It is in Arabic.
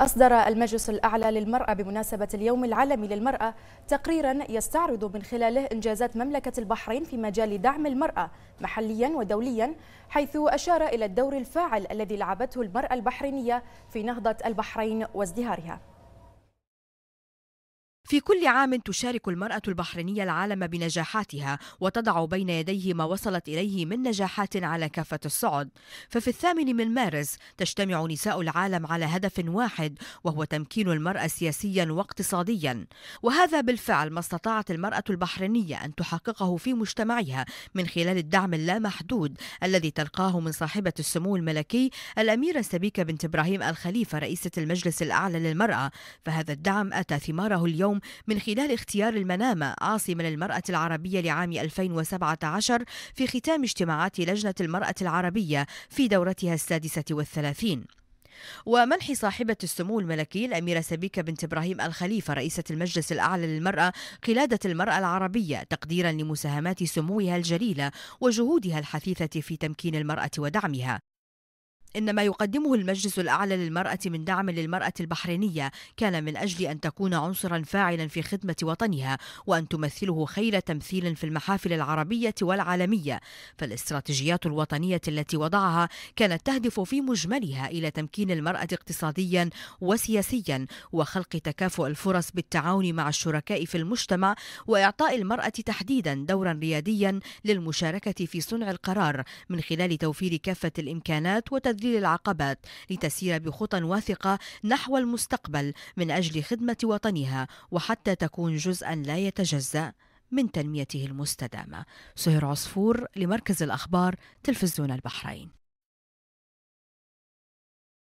أصدر المجلس الأعلى للمرأة بمناسبة اليوم العالمي للمرأة تقريرا يستعرض من خلاله إنجازات مملكة البحرين في مجال دعم المرأة محليا ودوليا حيث أشار إلى الدور الفاعل الذي لعبته المرأة البحرينية في نهضة البحرين وازدهارها في كل عام تشارك المرأة البحرينية العالم بنجاحاتها وتضع بين يديه ما وصلت إليه من نجاحات على كافة الصعد ففي الثامن من مارس تجتمع نساء العالم على هدف واحد وهو تمكين المرأة سياسيا واقتصاديا وهذا بالفعل ما استطاعت المرأة البحرينية أن تحققه في مجتمعها من خلال الدعم اللامحدود الذي تلقاه من صاحبة السمو الملكي الأميرة سبيكة بنت إبراهيم الخليفة رئيسة المجلس الأعلى للمرأة فهذا الدعم أتى ثماره اليوم اليوم من خلال اختيار المنامة عاصمة للمرأة العربية لعام 2017 في ختام اجتماعات لجنة المرأة العربية في دورتها السادسة والثلاثين ومنح صاحبة السمو الملكي الأميرة سبيكة بنت إبراهيم الخليفة رئيسة المجلس الأعلى للمرأة قلادة المرأة العربية تقديرا لمساهمات سموها الجليلة وجهودها الحثيثة في تمكين المرأة ودعمها إن ما يقدمه المجلس الأعلى للمرأة من دعم للمرأة البحرينية كان من أجل أن تكون عنصرا فاعلا في خدمة وطنها وأن تمثله خير تمثيل في المحافل العربية والعالمية فالاستراتيجيات الوطنية التي وضعها كانت تهدف في مجملها إلى تمكين المرأة اقتصاديا وسياسيا وخلق تكافؤ الفرص بالتعاون مع الشركاء في المجتمع وإعطاء المرأة تحديدا دورا رياديا للمشاركة في صنع القرار من خلال توفير كافة الإمكانات وتذكير تذليل العقبات لتسير بخطى واثقة نحو المستقبل من أجل خدمة وطنها وحتى تكون جزءا لا يتجزأ من تنميته المستدامة سهير عصفور لمركز الأخبار تلفزيون البحرين